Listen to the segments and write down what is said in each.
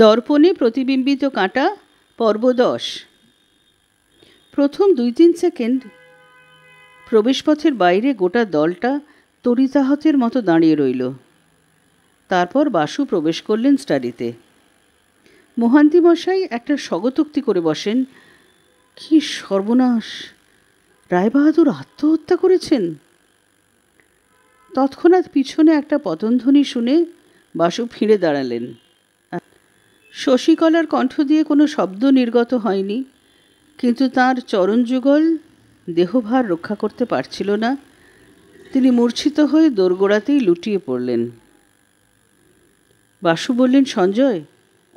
দর্পণে প্রতিবিম্বিত কাঁটা পর্ব দশ প্রথম দুই তিন সেকেন্ড প্রবেশপথের বাইরে গোটা দলটা তরিতাহতের মতো দাঁড়িয়ে রইল তারপর বাসু প্রবেশ করলেন স্টাডিতে মহান্তি মশাই একটা স্বগতোক্তি করে বসেন কি সর্বনাশ রায়বাহাদুর আত্মহত্যা করেছেন তৎক্ষণাৎ পিছনে একটা পতনধ্বনি শুনে বাসু ফিরে দাঁড়ালেন শশীকলার কণ্ঠ দিয়ে কোনো শব্দ নির্গত হয়নি কিন্তু তার চরণযুগল দেহভার রক্ষা করতে পারছিল না তিনি মূর্ছিত হয়ে দোরগোড়াতেই লুটিয়ে পড়লেন বাসু বললেন সঞ্জয়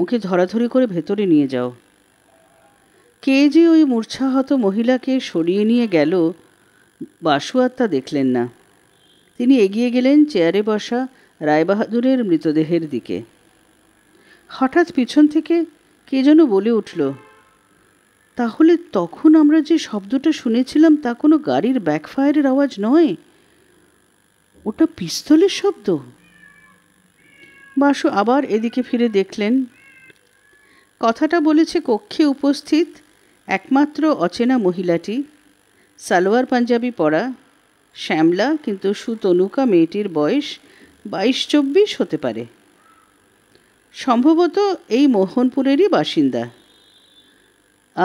ওকে ধরাধরি করে ভেতরে নিয়ে যাও কে যে ওই মূর্ছাহত মহিলাকে সরিয়ে নিয়ে গেল বাসু আর তা দেখলেন না তিনি এগিয়ে গেলেন চেয়ারে বসা রায়বাহাদুরের মৃতদেহের দিকে হঠাৎ পিছন থেকে কে যেন বলে উঠল তাহলে তখন আমরা যে শব্দটা শুনেছিলাম তা কোনো গাড়ির ব্যাকফায়ারের আওয়াজ নয় ওটা পিস্তলের শব্দ বাসু আবার এদিকে ফিরে দেখলেন কথাটা বলেছে কক্ষে উপস্থিত একমাত্র অচেনা মহিলাটি সালোয়ার পাঞ্জাবি পরা শ্যামলা কিন্তু সুতনুকা মেয়েটির বয়স বাইশ চব্বিশ হতে পারে সম্ভবত এই মোহনপুরেরই বাসিন্দা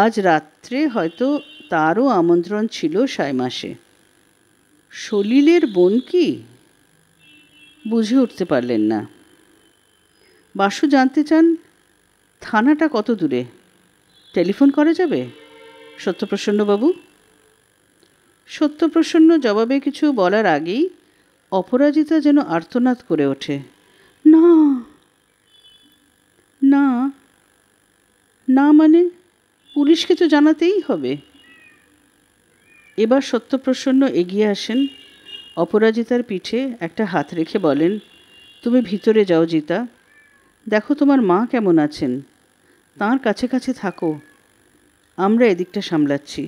আজ রাত্রে হয়তো তারও আমন্ত্রণ ছিল সাইমাসে সলিলের বোন কি বুঝে উঠতে পারলেন না বাসু জানতে চান থানাটা কত দূরে টেলিফোন করা যাবে সত্যপ্রসন্নবাবু সত্যপ্রসন্ন জবাবে কিছু বলার আগেই অপরাজিতা যেন আর্তনাদ করে ওঠে না মানে পুলিশকে তো জানাতেই হবে এবার সত্যপ্রসন্ন এগিয়ে আসেন অপরাজিতার পিঠে একটা হাত রেখে বলেন তুমি ভিতরে যাও জিতা দেখো তোমার মা কেমন আছেন তাঁর কাছে কাছে থাকো আমরা এদিকটা সামলাচ্ছি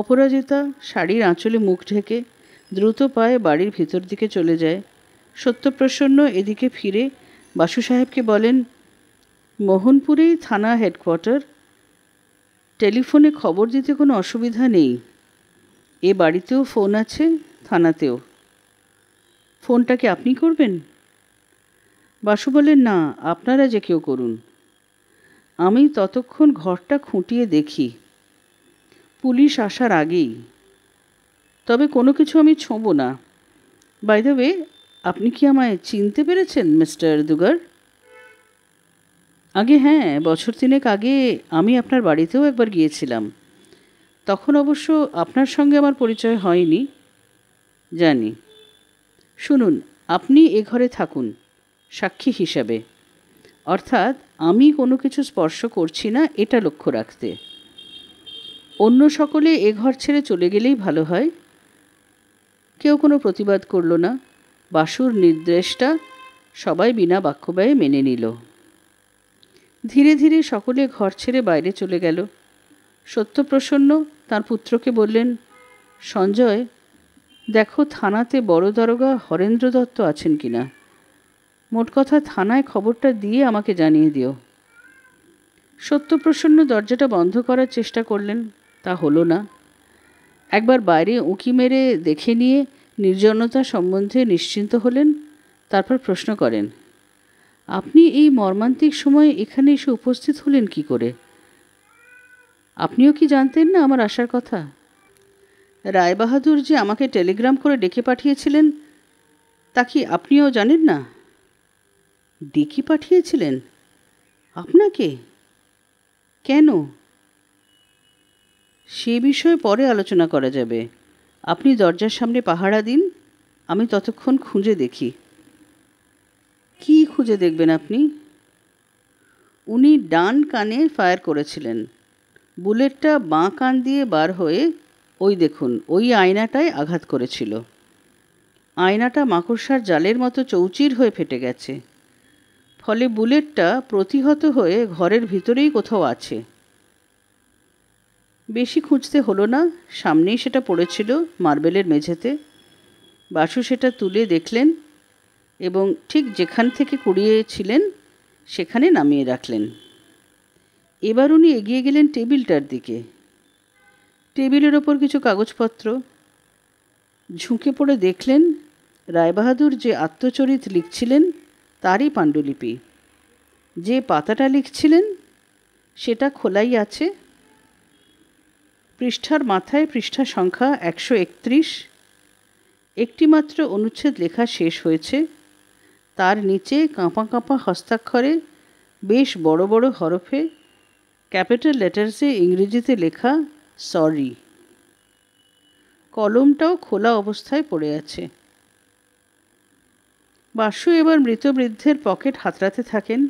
অপরাজিতা শাড়ির আঁচলে মুখ ঢেকে দ্রুত পায়ে বাড়ির ভিতর দিকে চলে যায় সত্যপ্রসন্ন এদিকে ফিরে বাসু সাহেবকে বলেন মোহনপুরেই থানা হেডকোয়ার্টার টেলিফোনে খবর দিতে কোনো অসুবিধা নেই এ বাড়িতেও ফোন আছে থানাতেও ফোনটাকে আপনি করবেন বাসু বলেন না আপনারা যে কেউ করুন আমি ততক্ষণ ঘরটা খুঁটিয়ে দেখি পুলিশ আসার আগেই তবে কোনো কিছু আমি ছোঁব না বাই দ্য ওয়ে আপনি কি আমায় চিনতে পেরেছেন মিস্টার দুগার আগে হ্যাঁ বছর তিনেক আগে আমি আপনার বাড়িতেও একবার গিয়েছিলাম তখন অবশ্য আপনার সঙ্গে আমার পরিচয় হয়নি জানি শুনুন আপনি এ ঘরে থাকুন সাক্ষী হিসাবে অর্থাৎ আমি কোনো কিছু স্পর্শ করছি না এটা লক্ষ্য রাখতে অন্য সকলে এ ঘর ছেড়ে চলে গেলেই ভালো হয় কেউ কোনো প্রতিবাদ করল না বাসুর নির্দেশটা সবাই বিনা বাক্যব্যয়ে মেনে নিল ধীরে ধীরে সকলে ঘর ছেড়ে বাইরে চলে গেল সত্যপ্রসন্ন তার পুত্রকে বললেন সঞ্জয় দেখো থানাতে বড় দরোগা হরেন্দ্র দত্ত আছেন কিনা মোট কথা থানায় খবরটা দিয়ে আমাকে জানিয়ে দিও সত্যপ্রসন্ন দরজাটা বন্ধ করার চেষ্টা করলেন তা হলো না একবার বাইরে উঁকি মেরে দেখে নিয়ে নির্জনতা সম্বন্ধে নিশ্চিন্ত হলেন তারপর প্রশ্ন করেন আপনি এই মর্মান্তিক সময়ে এখানে এসে উপস্থিত হলেন কি করে আপনিও কি জানতেন না আমার আসার কথা রায়বাহাদুর যে আমাকে টেলিগ্রাম করে ডেকে পাঠিয়েছিলেন তা কি আপনিও জানেন না ডেকে পাঠিয়েছিলেন আপনাকে কেন সে বিষয়ে পরে আলোচনা করা যাবে আপনি দরজার সামনে পাহারা দিন আমি ততক্ষণ খুঁজে দেখি কি খুঁজে দেখবেন আপনি উনি ডান কানে ফায়ার করেছিলেন বুলেটটা বাঁ কান দিয়ে বার হয়ে ওই দেখুন ওই আয়নাটায় আঘাত করেছিল আয়নাটা মাকড়সার জালের মতো চৌচির হয়ে ফেটে গেছে ফলে বুলেটটা প্রতিহত হয়ে ঘরের ভিতরেই কোথাও আছে বেশি খুঁজতে হলো না সামনেই সেটা পড়েছিল মার্বেলের মেঝেতে বাসু সেটা তুলে দেখলেন এবং ঠিক যেখান থেকে কুড়িয়েছিলেন সেখানে নামিয়ে রাখলেন এবার উনি এগিয়ে গেলেন টেবিলটার দিকে টেবিলের ওপর কিছু কাগজপত্র ঝুঁকে পড়ে দেখলেন রায়বাহাদুর যে আত্মচরিত লিখছিলেন তারই পাণ্ডুলিপি যে পাতাটা লিখছিলেন সেটা খোলাই আছে পৃষ্ঠার মাথায় পৃষ্ঠা সংখ্যা একশো একত্রিশ একটিমাত্র অনুচ্ছেদ লেখা শেষ হয়েছে তার নিচে কাঁপা কাঁপা হস্তাক্ষরে বেশ বড় বড় হরফে ক্যাপিটাল লেটার্সে ইংরেজিতে লেখা সরি কলমটাও খোলা অবস্থায় পড়ে আছে বাসু এবার মৃত বৃদ্ধের পকেট হাতড়াতে থাকেন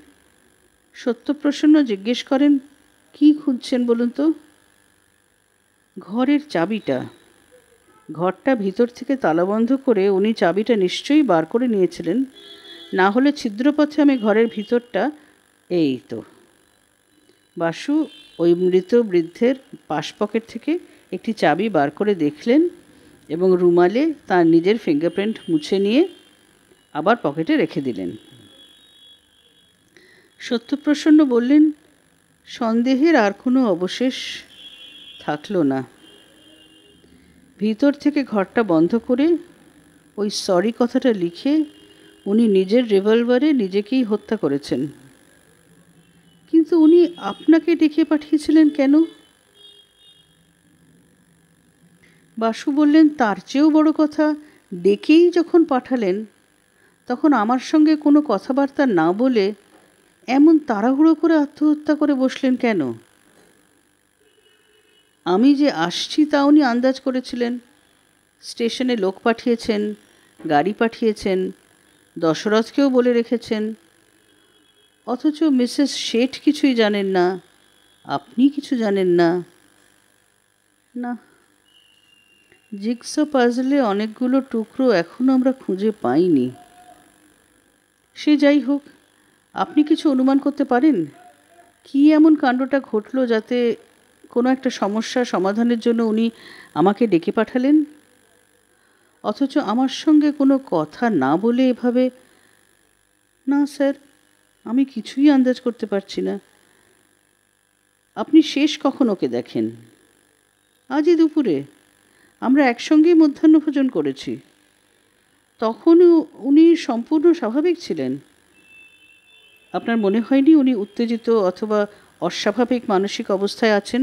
সত্যপ্রসন্ন জিজ্ঞেস করেন কি খুঁজছেন বলুন তো ঘরের চাবিটা ঘরটা ভিতর থেকে তালাবন্ধ করে উনি চাবিটা নিশ্চয়ই বার করে নিয়েছিলেন না হলে ছিদ্রপথে আমি ঘরের ভিতরটা এই তো বাসু ওই মৃত বৃদ্ধের পাশ পকেট থেকে একটি চাবি বার করে দেখলেন এবং রুমালে তার নিজের ফিঙ্গারপ্রিন্ট মুছে নিয়ে আবার পকেটে রেখে দিলেন সত্যপ্রসন্ন বললেন সন্দেহের আর কোনো অবশেষ থাকল না ভিতর থেকে ঘরটা বন্ধ করে ওই সরি কথাটা লিখে উনি নিজের রিভলভারে নিজেকেই হত্যা করেছেন কিন্তু উনি আপনাকে ডেকে পাঠিয়েছিলেন কেন বাসু বললেন তার চেয়েও বড় কথা ডেকেই যখন পাঠালেন তখন আমার সঙ্গে কোনো কথাবার্তা না বলে এমন তাড়াহুড়ো করে আত্মহত্যা করে বসলেন কেন আমি যে আসছি তা উনি আন্দাজ করেছিলেন স্টেশনে লোক পাঠিয়েছেন গাড়ি পাঠিয়েছেন দশরথকেও বলে রেখেছেন অথচ মিসেস শেঠ কিছুই জানেন না আপনি কিছু জানেন না না জিক্সো পাজলে অনেকগুলো টুকরো এখনও আমরা খুঁজে পাইনি সে যাই হোক আপনি কিছু অনুমান করতে পারেন কি এমন কাণ্ডটা ঘটল যাতে কোনো একটা সমস্যা সমাধানের জন্য উনি আমাকে ডেকে পাঠালেন অথচ আমার সঙ্গে কোনো কথা না বলে এভাবে না স্যার আমি কিছুই আন্দাজ করতে পারছি না আপনি শেষ কখন ওকে দেখেন আজই দুপুরে আমরা একসঙ্গেই মধ্যাহ্নভোজন করেছি তখন উনি সম্পূর্ণ স্বাভাবিক ছিলেন আপনার মনে হয়নি উনি উত্তেজিত অথবা অস্বাভাবিক মানসিক অবস্থায় আছেন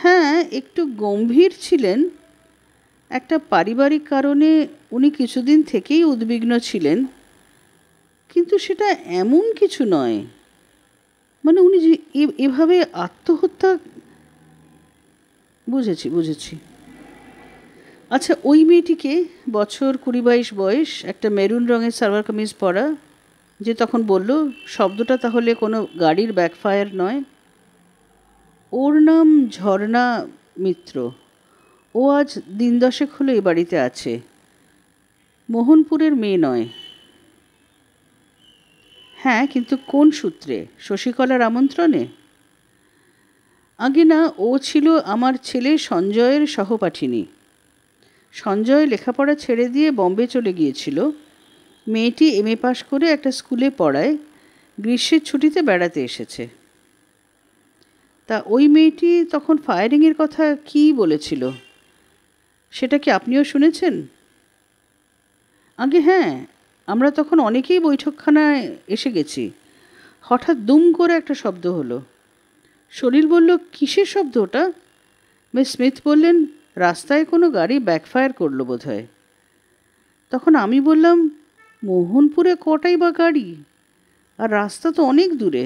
হ্যাঁ একটু গম্ভীর ছিলেন একটা পারিবারিক কারণে উনি কিছুদিন থেকেই উদ্বিগ্ন ছিলেন কিন্তু সেটা এমন কিছু নয় মানে উনি যে এভাবে আত্মহত্যা বুঝেছি বুঝেছি আচ্ছা ওই মেয়েটিকে বছর কুড়ি বাইশ বয়স একটা মেরুন রঙের সালোয়ার কামিজ পরা যে তখন বলল শব্দটা তাহলে কোনো গাড়ির ব্যাকফায়ার নয় ওর নাম ঝর্ণা মিত্র ও আজ দিন দশেক হলো এ বাড়িতে আছে মোহনপুরের মেয়ে নয় হ্যাঁ কিন্তু কোন সূত্রে শশীকলার আমন্ত্রণে আগে না ও ছিল আমার ছেলে সঞ্জয়ের সহপাঠিনী সঞ্জয় লেখাপড়া ছেড়ে দিয়ে বম্বে চলে গিয়েছিল মেয়েটি এম এ পাশ করে একটা স্কুলে পড়ায় গ্রীষ্মের ছুটিতে বেড়াতে এসেছে তা ওই মেয়েটি তখন ফায়ারিংয়ের কথা কি বলেছিল সেটা কি আপনিও শুনেছেন আগে হ্যাঁ আমরা তখন অনেকেই বৈঠকখানায় এসে গেছি হঠাৎ দুম করে একটা শব্দ হলো শরীর বলল কিসের শব্দ ওটা মিস স্মিথ বললেন রাস্তায় কোনো গাড়ি ব্যাকফায়ার করলো বোধহয় তখন আমি বললাম মোহনপুরে কটাই বা গাড়ি আর রাস্তা তো অনেক দূরে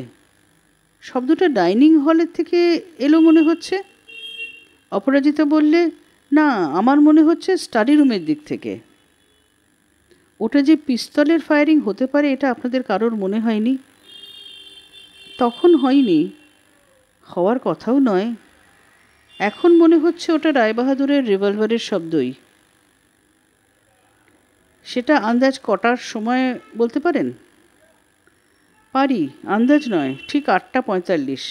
শব্দটা ডাইনিং হলের থেকে এলো মনে হচ্ছে অপরাজিতা বললে না আমার মনে হচ্ছে স্টাডি রুমের দিক থেকে ওটা যে পিস্তলের ফায়ারিং হতে পারে এটা আপনাদের কারোর মনে হয়নি তখন হয়নি হওয়ার কথাও নয় এখন মনে হচ্ছে ওটা রায়বাহাদুরের রিভলভারের শব্দই সেটা আন্দাজ কটার সময় বলতে পারেন পারি আন্দাজ নয় ঠিক আটটা পঁয়তাল্লিশ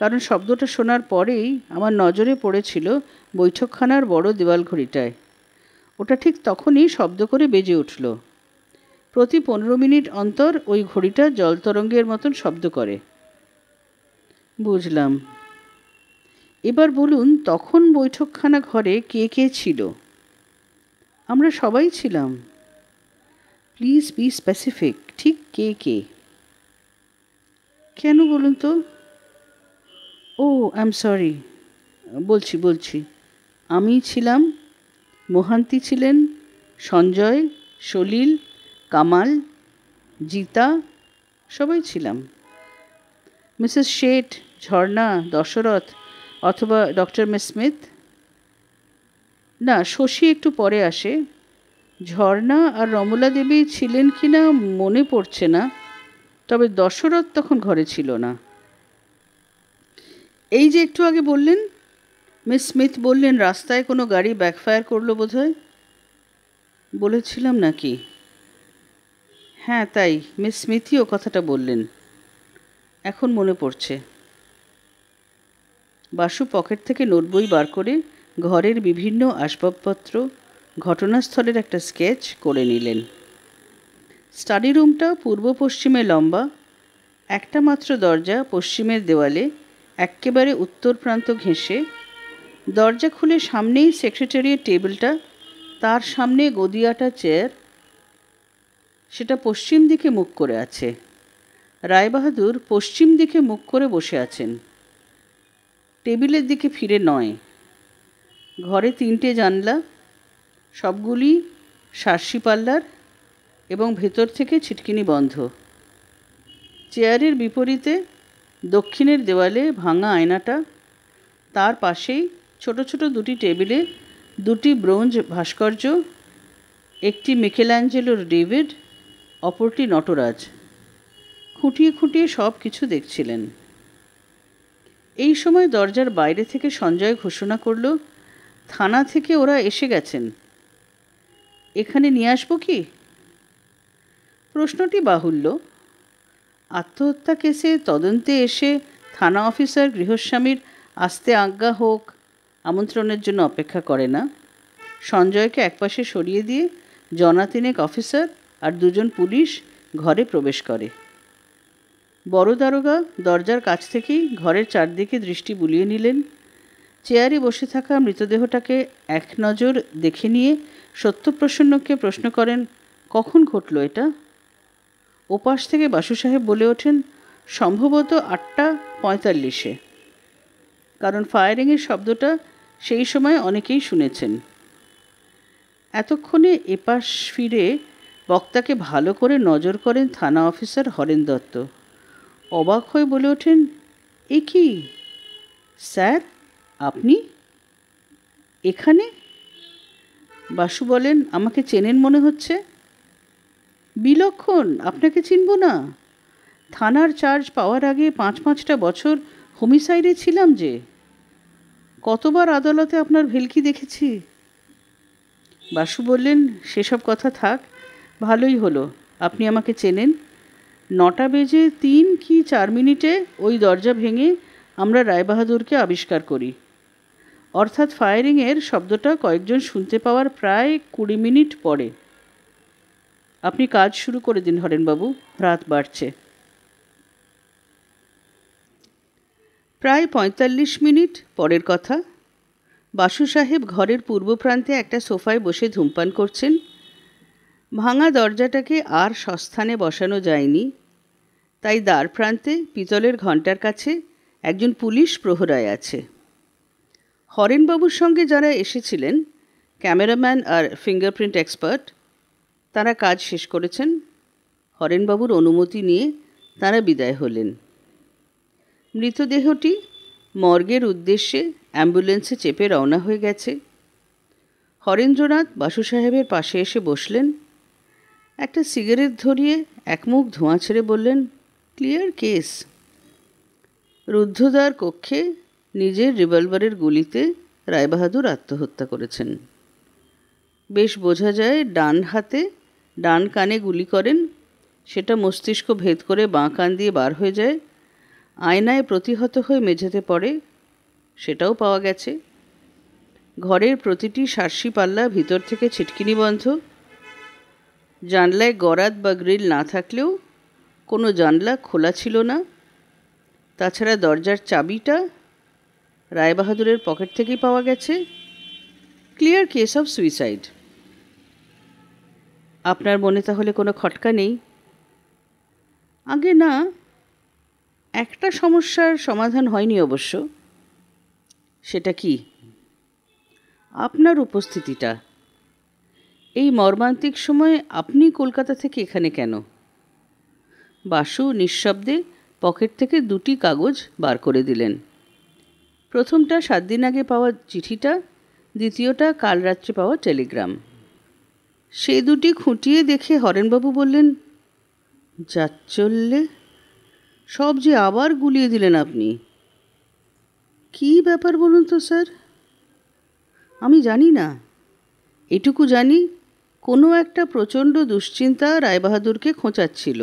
কারণ শব্দটা শোনার পরেই আমার নজরে পড়েছিল বৈঠকখানার বড় দেওয়াল ঘড়িটায় ওটা ঠিক তখনই শব্দ করে বেজে উঠল প্রতি পনেরো মিনিট অন্তর ওই ঘড়িটা জলতরঙ্গের মতন শব্দ করে বুঝলাম এবার বলুন তখন বৈঠকখানা ঘরে কে কে ছিল আমরা সবাই ছিলাম প্লিজ বি স্পেসিফিক ঠিক কে কে কেন বলুন তো ও আই এম সরি বলছি বলছি আমি ছিলাম মোহান্তি ছিলেন সঞ্জয় সলিল কামাল জিতা সবাই ছিলাম মিসেস শেঠ ঝর্ণা দশরথ অথবা ডক্টর মিস স্মিথ না শশী একটু পরে আসে ঝর্ণা আর রমলা দেবী ছিলেন কি না মনে পড়ছে না তবে দশরথ তখন ঘরে ছিল না এই যে একটু আগে বললেন মিস স্মিথ বললেন রাস্তায় কোনো গাড়ি ব্যাকফায়ার করলো বোধহয় বলেছিলাম নাকি হ্যাঁ তাই মিস স্মিথিও কথাটা বললেন এখন মনে পড়ছে বাসু পকেট থেকে নোটবই বার করে ঘরের বিভিন্ন আসবাবপত্র ঘটনাস্থলের একটা স্কেচ করে নিলেন স্টাডি রুমটা পূর্ব পশ্চিমে লম্বা একটা মাত্র দরজা পশ্চিমের দেওয়ালে একেবারে উত্তর প্রান্ত ঘেঁষে দরজা খুলে সামনেই সেক্রেটারিয়ের টেবিলটা তার সামনে গদিয়াটা চেয়ার সেটা পশ্চিম দিকে মুখ করে আছে রায়বাহাদুর পশ্চিম দিকে মুখ করে বসে আছেন টেবিলের দিকে ফিরে নয় ঘরে তিনটে জানলা সবগুলি সার্সি পাল্লার এবং ভেতর থেকে ছিটকিনি বন্ধ চেয়ারের বিপরীতে দক্ষিণের দেওয়ালে ভাঙা আয়নাটা তার পাশেই ছোট ছোট দুটি টেবিলে দুটি ব্রোঞ্জ ভাস্কর্য একটি মিখেলাঞ্জেলোর ডেভিড অপরটি নটরাজ খুঁটিয়ে খুঁটিয়ে সব কিছু দেখছিলেন এই সময় দরজার বাইরে থেকে সঞ্জয় ঘোষণা করল থানা থেকে ওরা এসে গেছেন এখানে নিয়ে আসবো কি প্রশ্নটি বাহুল্য আত্মহত্যা কেসে তদন্তে এসে থানা অফিসার গৃহস্বামীর আসতে আজ্ঞা হোক আমন্ত্রণের জন্য অপেক্ষা করে না সঞ্জয়কে একপাশে সরিয়ে দিয়ে জনাতিনেক অফিসার আর দুজন পুলিশ ঘরে প্রবেশ করে বড় দারোগা দরজার কাছ থেকেই ঘরের চারদিকে দৃষ্টি বুলিয়ে নিলেন চেয়ারে বসে থাকা মৃতদেহটাকে এক নজর দেখে নিয়ে সত্যপ্রসন্নকে প্রশ্ন করেন কখন ঘটল এটা ওপাশ থেকে বাসু সাহেব বলে ওঠেন সম্ভবত আটটা পঁয়তাল্লিশে কারণ ফায়ারিংয়ের শব্দটা সেই সময় অনেকেই শুনেছেন এতক্ষণে এপাশ ফিরে বক্তাকে ভালো করে নজর করেন থানা অফিসার হরেন দত্ত অবাক হয়ে বলে ওঠেন এ কি স্যার আপনি এখানে বাসু বলেন আমাকে চেনেন মনে হচ্ছে বিলক্ষণ আপনাকে চিনব না থানার চার্জ পাওয়ার আগে পাঁচ পাঁচটা বছর হোমিসাইডে ছিলাম যে কতবার আদালতে আপনার ভেলকি দেখেছি বাসু বললেন সেসব কথা থাক ভালোই হলো আপনি আমাকে চেনেন নটা বেজে তিন কি চার মিনিটে ওই দরজা ভেঙে আমরা রায়বাহাদুরকে আবিষ্কার করি অর্থাৎ ফায়ারিংয়ের শব্দটা কয়েকজন শুনতে পাওয়ার প্রায় কুড়ি মিনিট পরে আপনি কাজ শুরু করে দিন হরেনবাবু রাত বাড়ছে প্রায় পঁয়তাল্লিশ মিনিট পরের কথা বাসু সাহেব ঘরের পূর্ব প্রান্তে একটা সোফায় বসে ধূমপান করছেন ভাঙা দরজাটাকে আর সস্থানে বসানো যায়নি তাই দ্বার প্রান্তে পিতলের ঘণ্টার কাছে একজন পুলিশ প্রহরায় আছে হরেনবাবুর সঙ্গে যারা এসেছিলেন ক্যামেরাম্যান আর ফিঙ্গারপ্রিন্ট এক্সপার্ট তারা কাজ শেষ করেছেন হরেনবাবুর অনুমতি নিয়ে তারা বিদায় হলেন মৃতদেহটি মর্গের উদ্দেশ্যে অ্যাম্বুলেন্সে চেপে রওনা হয়ে গেছে হরেন্দ্রনাথ বাসু সাহেবের পাশে এসে বসলেন একটা সিগারেট ধরিয়ে একমুখ ধোঁয়া ছেড়ে বললেন ক্লিয়ার কেস রুদ্ধদ্বার কক্ষে নিজের রিভলভারের গুলিতে রায়বাহাদুর আত্মহত্যা করেছেন বেশ বোঝা যায় ডান হাতে ডান কানে গুলি করেন সেটা মস্তিষ্ক ভেদ করে বাঁ কান দিয়ে বার হয়ে যায় আয়নায় প্রতিহত হয়ে মেঝেতে পড়ে সেটাও পাওয়া গেছে ঘরের প্রতিটি শার্সি পাল্লা ভিতর থেকে ছিটকিনি বন্ধ জানলায় গরাদ বা গ্রিল না থাকলেও কোনো জানলা খোলা ছিল না তাছাড়া দরজার চাবিটা রায়বাহাদুরের পকেট থেকেই পাওয়া গেছে ক্লিয়ার কেস অফ সুইসাইড আপনার মনে তাহলে কোনো খটকা নেই আগে না একটা সমস্যার সমাধান হয়নি অবশ্য সেটা কি আপনার উপস্থিতিটা এই মর্মান্তিক সময়ে আপনি কলকাতা থেকে এখানে কেন বাসু নিঃশব্দে পকেট থেকে দুটি কাগজ বার করে দিলেন প্রথমটা সাত দিন আগে পাওয়া চিঠিটা দ্বিতীয়টা কাল রাত্রে পাওয়া টেলিগ্রাম সে দুটি খুঁটিয়ে দেখে হরেনবাবু বললেন যা চললে সব যে আবার গুলিয়ে দিলেন আপনি কি ব্যাপার বলুন তো স্যার আমি জানি না এটুকু জানি কোনো একটা প্রচণ্ড দুশ্চিন্তা রায়বাহাদুরকে খোঁচাচ্ছিল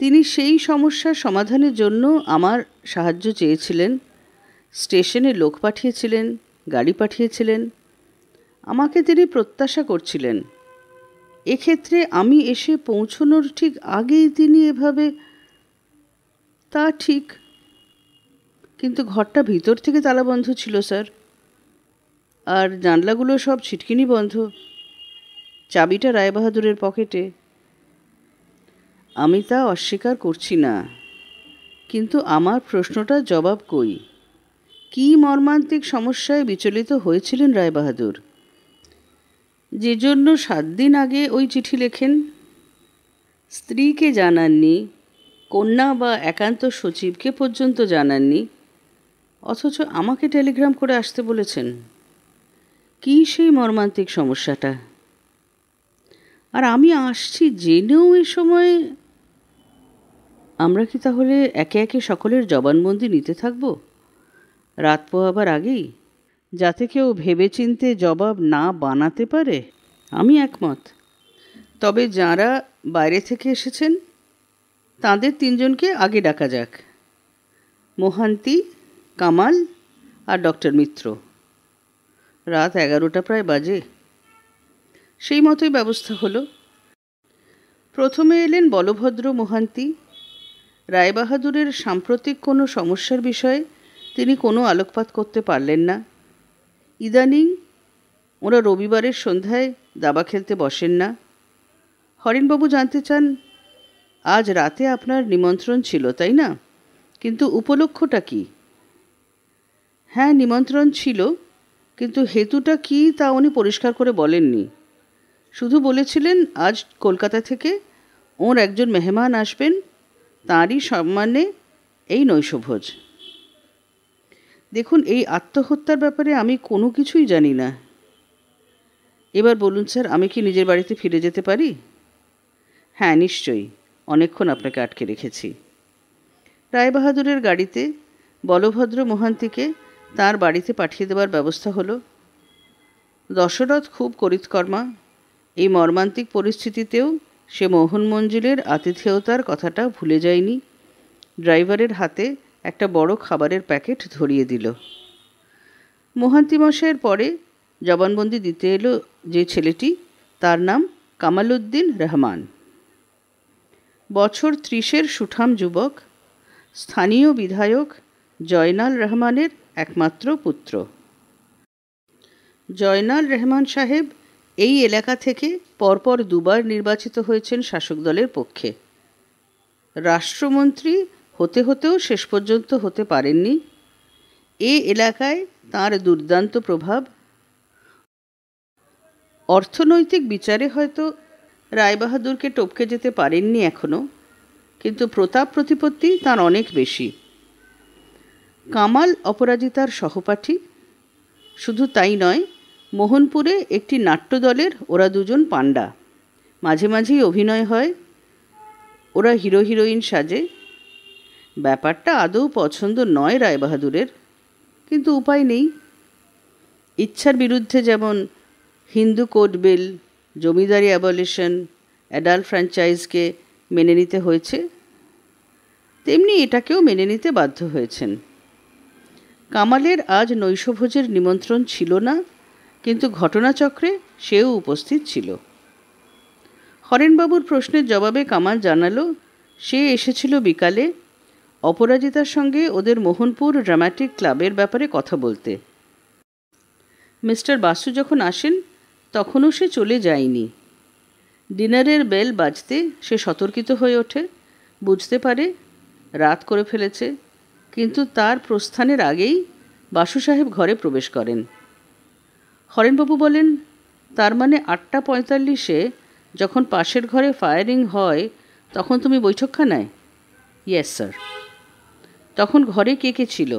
তিনি সেই সমস্যার সমাধানের জন্য আমার সাহায্য চেয়েছিলেন স্টেশনে লোক পাঠিয়েছিলেন গাড়ি পাঠিয়েছিলেন আমাকে তিনি প্রত্যাশা করছিলেন এক্ষেত্রে আমি এসে পৌঁছনোর ঠিক আগেই তিনি এভাবে তা ঠিক কিন্তু ঘরটা ভিতর থেকে তালা বন্ধ ছিল স্যার আর জানলাগুলো সব ছিটকিনি বন্ধ চাবিটা রায়বাহাদুরের পকেটে আমি তা অস্বীকার করছি না কিন্তু আমার প্রশ্নটা জবাব কই কী মর্মান্তিক সমস্যায় বিচলিত হয়েছিলেন রায়বাহাদুর যে জন্য সাত দিন আগে ওই চিঠি লেখেন স্ত্রীকে জানাননি কন্যা বা একান্ত সচিবকে পর্যন্ত জানাননি অথচ আমাকে টেলিগ্রাম করে আসতে বলেছেন কী সেই মর্মান্তিক সমস্যাটা আর আমি আসছি জেনেও এ সময় আমরা কি তাহলে একে একে সকলের জবানবন্দি নিতে থাকব রাত পোহাবার আগেই যাতে কেউ ভেবেচিন্তে জবাব না বানাতে পারে আমি একমত তবে যারা বাইরে থেকে এসেছেন তাদের তিনজনকে আগে ডাকা যাক মোহান্তি কামাল আর ডক্টর মিত্র রাত এগারোটা প্রায় বাজে সেই মতোই ব্যবস্থা হলো প্রথমে এলেন বলভদ্র মোহান্তি রায়বাহাদুরের সাম্প্রতিক কোনো সমস্যার বিষয়ে তিনি কোনো আলোকপাত করতে পারলেন না ইদানিং ওরা রবিবারের সন্ধ্যায় দাবা খেলতে বসেন না হরেনবাবু জানতে চান আজ রাতে আপনার নিমন্ত্রণ ছিল তাই না কিন্তু উপলক্ষটা কি হ্যাঁ নিমন্ত্রণ ছিল কিন্তু হেতুটা কি তা উনি পরিষ্কার করে বলেননি শুধু বলেছিলেন আজ কলকাতা থেকে ওর একজন মেহমান আসবেন তাঁরই সম্মানে এই নৈশভোজ দেখুন এই আত্মহত্যার ব্যাপারে আমি কোনো কিছুই জানি না এবার বলুন স্যার আমি কি নিজের বাড়িতে ফিরে যেতে পারি হ্যাঁ নিশ্চয়ই অনেকক্ষণ আপনাকে আটকে রেখেছি রায়বাহাদুরের গাড়িতে বলভদ্র মোহান্তিকে তার বাড়িতে পাঠিয়ে দেওয়ার ব্যবস্থা হলো দশরথ খুব করিতকর্মা এই মর্মান্তিক পরিস্থিতিতেও সে মোহন মঞ্জিলের আতিথেয়তার কথাটা ভুলে যায়নি ড্রাইভারের হাতে একটা বড় খাবারের প্যাকেট ধরিয়ে দিল মশাইয়ের পরে জবানবন্দি দিতে এলো যে ছেলেটি তার নাম উদ্দিন রহমান বছর ত্রিশের সুঠাম যুবক স্থানীয় বিধায়ক জয়নাল রহমানের একমাত্র পুত্র জয়নাল রহমান সাহেব এই এলাকা থেকে পরপর দুবার নির্বাচিত হয়েছেন শাসক দলের পক্ষে রাষ্ট্রমন্ত্রী হতে হতেও শেষ পর্যন্ত হতে পারেননি এ এলাকায় তার দুর্দান্ত প্রভাব অর্থনৈতিক বিচারে হয়তো রায়বাহাদুরকে টপকে যেতে পারেননি এখনও কিন্তু প্রতাপ প্রতিপত্তি তার অনেক বেশি কামাল অপরাজিতার সহপাঠী শুধু তাই নয় মোহনপুরে একটি নাট্যদলের ওরা দুজন পাণ্ডা মাঝে মাঝেই অভিনয় হয় ওরা হিরো হিরোইন সাজে ব্যাপারটা আদৌ পছন্দ নয় রায়বাহাদুরের কিন্তু উপায় নেই ইচ্ছার বিরুদ্ধে যেমন হিন্দু কোড বিল জমিদারি অ্যাবলিশন অ্যাডাল্ট ফ্র্যাঞ্চাইজকে মেনে নিতে হয়েছে তেমনি এটাকেও মেনে নিতে বাধ্য হয়েছেন কামালের আজ নৈশভোজের নিমন্ত্রণ ছিল না কিন্তু ঘটনাচক্রে সেও উপস্থিত ছিল হরেনবাবুর প্রশ্নের জবাবে কামাল জানালো সে এসেছিল বিকালে অপরাজিতার সঙ্গে ওদের মোহনপুর ড্রামাটিক ক্লাবের ব্যাপারে কথা বলতে মিস্টার বাসু যখন আসেন তখনও সে চলে যায়নি ডিনারের বেল বাজতে সে সতর্কিত হয়ে ওঠে বুঝতে পারে রাত করে ফেলেছে কিন্তু তার প্রস্থানের আগেই বাসু সাহেব ঘরে প্রবেশ করেন হরেনবাবু বলেন তার মানে আটটা পঁয়তাল্লিশে যখন পাশের ঘরে ফায়ারিং হয় তখন তুমি বৈঠকখানায় ইয়েস স্যার তখন ঘরে কে কে ছিল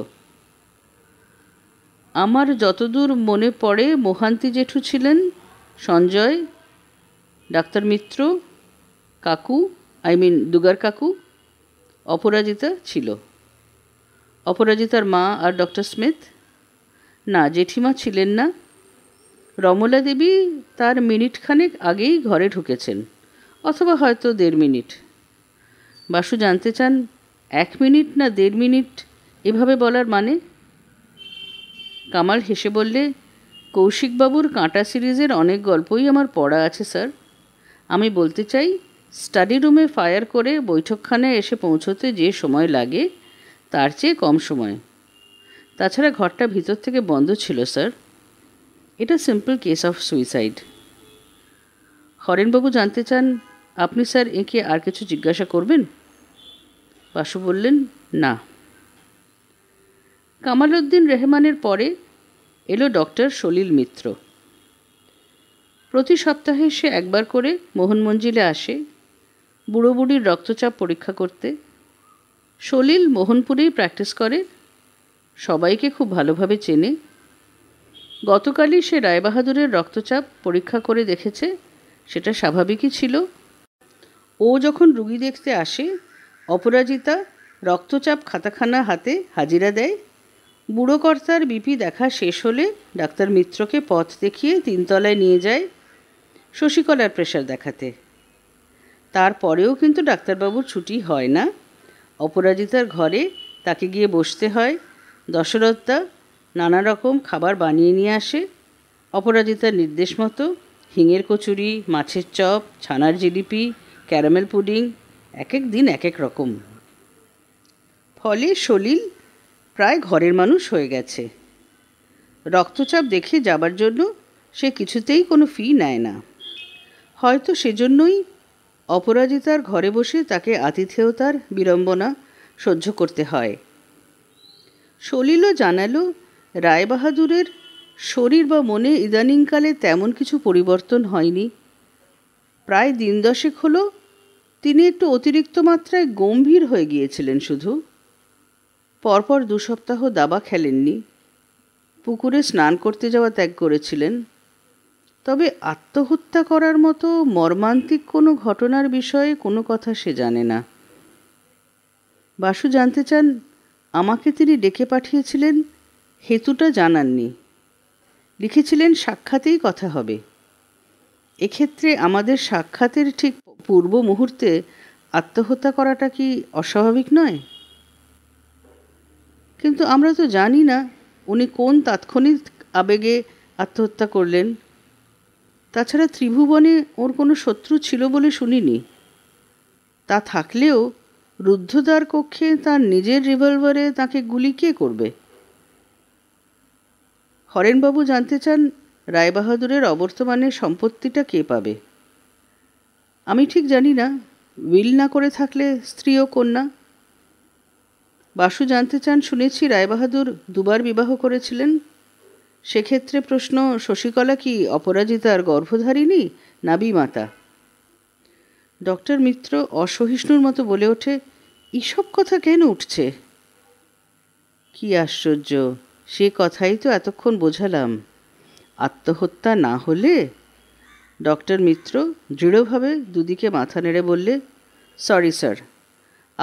আমার যতদূর মনে পড়ে মোহান্তি জেঠু ছিলেন সঞ্জয় ডাক্তার মিত্র কাকু আই মিন দুগার কাকু অপরাজিতা ছিল অপরাজিতার মা আর ডক্টর স্মিথ না জেঠিমা ছিলেন না রমলা দেবী তার মিনিট খানেক আগেই ঘরে ঢুকেছেন অথবা হয়তো দেড় মিনিট বাসু জানতে চান এক মিনিট না দেড় মিনিট এভাবে বলার মানে কামাল হেসে বললে কৌশিকবাবুর কাঁটা সিরিজের অনেক গল্পই আমার পড়া আছে স্যার আমি বলতে চাই স্টাডি রুমে ফায়ার করে বৈঠকখানায় এসে পৌঁছতে যে সময় লাগে তার চেয়ে কম সময় তাছাড়া ঘরটা ভিতর থেকে বন্ধ ছিল স্যার এটা সিম্পল কেস অফ সুইসাইড হরেনবাবু জানতে চান আপনি স্যার এঁকে আর কিছু জিজ্ঞাসা করবেন বাসু বললেন না কামালউদ্দিন রেহমানের পরে এলো ডক্টর সলিল মিত্র প্রতি সপ্তাহে সে একবার করে মোহনমঞ্জিলে আসে বুড়ো বুড়ির রক্তচাপ পরীক্ষা করতে সলিল মোহনপুরেই প্র্যাকটিস করে সবাইকে খুব ভালোভাবে চেনে গতকালই সে রায়বাহাদুরের রক্তচাপ পরীক্ষা করে দেখেছে সেটা স্বাভাবিকই ছিল ও যখন রুগী দেখতে আসে অপরাজিতা রক্তচাপ খাতাখানা হাতে হাজিরা দেয় বুড়ো কর্তার বিপি দেখা শেষ হলে ডাক্তার মিত্রকে পথ দেখিয়ে তিনতলায় নিয়ে যায় শশীকলার প্রেশার দেখাতে তারপরেও কিন্তু ডাক্তারবাবুর ছুটি হয় না অপরাজিতার ঘরে তাকে গিয়ে বসতে হয় দশরথদা নানা রকম খাবার বানিয়ে নিয়ে আসে অপরাজিতার নির্দেশ মতো হিঙের কচুরি মাছের চপ ছানার জিলিপি ক্যারামেল পুডিং এক এক দিন এক এক রকম ফলে সলিল প্রায় ঘরের মানুষ হয়ে গেছে রক্তচাপ দেখে যাবার জন্য সে কিছুতেই কোনো ফি নেয় না হয়তো সেজন্যই অপরাজিতার ঘরে বসে তাকে আতিথেয়তার বিড়ম্বনা সহ্য করতে হয় সলিলও জানালো রায়বাহাদুরের শরীর বা মনে ইদানিংকালে তেমন কিছু পরিবর্তন হয়নি প্রায় দিন দশেক হলো তিনি একটু অতিরিক্ত মাত্রায় গম্ভীর হয়ে গিয়েছিলেন শুধু পরপর দু সপ্তাহ দাবা খেলেননি পুকুরে স্নান করতে যাওয়া ত্যাগ করেছিলেন তবে আত্মহত্যা করার মতো মর্মান্তিক কোনো ঘটনার বিষয়ে কোনো কথা সে জানে না বাসু জানতে চান আমাকে তিনি ডেকে পাঠিয়েছিলেন হেতুটা জানাননি লিখেছিলেন সাক্ষাতেই কথা হবে এক্ষেত্রে আমাদের সাক্ষাতের ঠিক পূর্ব মুহূর্তে আত্মহত্যা করাটা কি অস্বাভাবিক নয় কিন্তু আমরা তো জানি না উনি কোন তাৎক্ষণিক আবেগে আত্মহত্যা করলেন তাছাড়া ত্রিভুবনে ওর কোনো শত্রু ছিল বলে শুনিনি তা থাকলেও রুদ্ধদ্বার কক্ষে তার নিজের রিভলভারে তাকে গুলি কে করবে হরেনবাবু জানতে চান রায়বাহাদুরের অবর্তমানে সম্পত্তিটা কে পাবে আমি ঠিক জানি না উইল না করে থাকলে স্ত্রী ও কন্যা বাসু জানতে চান শুনেছি রায়বাহাদুর দুবার বিবাহ করেছিলেন সেক্ষেত্রে প্রশ্ন শশীকলা কি অপরাজিতার গর্ভধারিণী নাবি মাতা ডক্টর মিত্র অসহিষ্ণুর মতো বলে ওঠে ইসব কথা কেন উঠছে কি আশ্চর্য সে কথাই তো এতক্ষণ বোঝালাম আত্মহত্যা না হলে ডক্টর মিত্র দৃঢ়ভাবে দুদিকে মাথা নেড়ে বললে সরি স্যার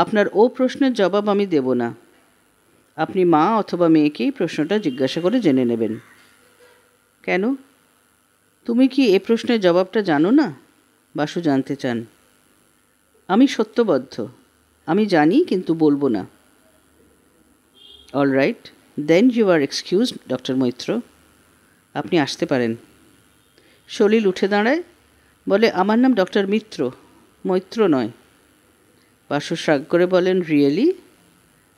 আপনার ও প্রশ্নের জবাব আমি দেব না আপনি মা অথবা মেয়েকেই প্রশ্নটা জিজ্ঞাসা করে জেনে নেবেন কেন তুমি কি এ প্রশ্নের জবাবটা জানো না বাসু জানতে চান আমি সত্যবদ্ধ আমি জানি কিন্তু বলবো না all right then you are excuse doctor Maitra আপনি আসতে পারেন সলিল উঠে দাঁড়ায় বলে আমার নাম ডক্টর মিত্র মৈত্র নয় বাসু শ্রাগ করে বলেন রিয়েলি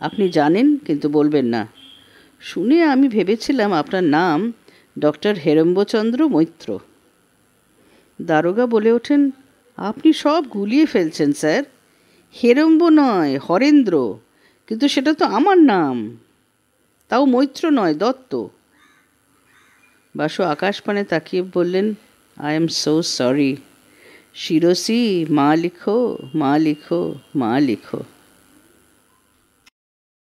আপনি জানেন কিন্তু বলবেন না শুনে আমি ভেবেছিলাম আপনার নাম ডক্টর হেরম্বচন্দ্র মৈত্র দারোগা বলে ওঠেন আপনি সব গুলিয়ে ফেলছেন স্যার হেরম্ব নয় হরেন্দ্র কিন্তু সেটা তো আমার নাম তাও মৈত্র নয় দত্ত বাসু আকাশপানে তাকিয়ে বললেন আই এম সো সরি শিরসি মা লিখো মা লিখো মা লিখো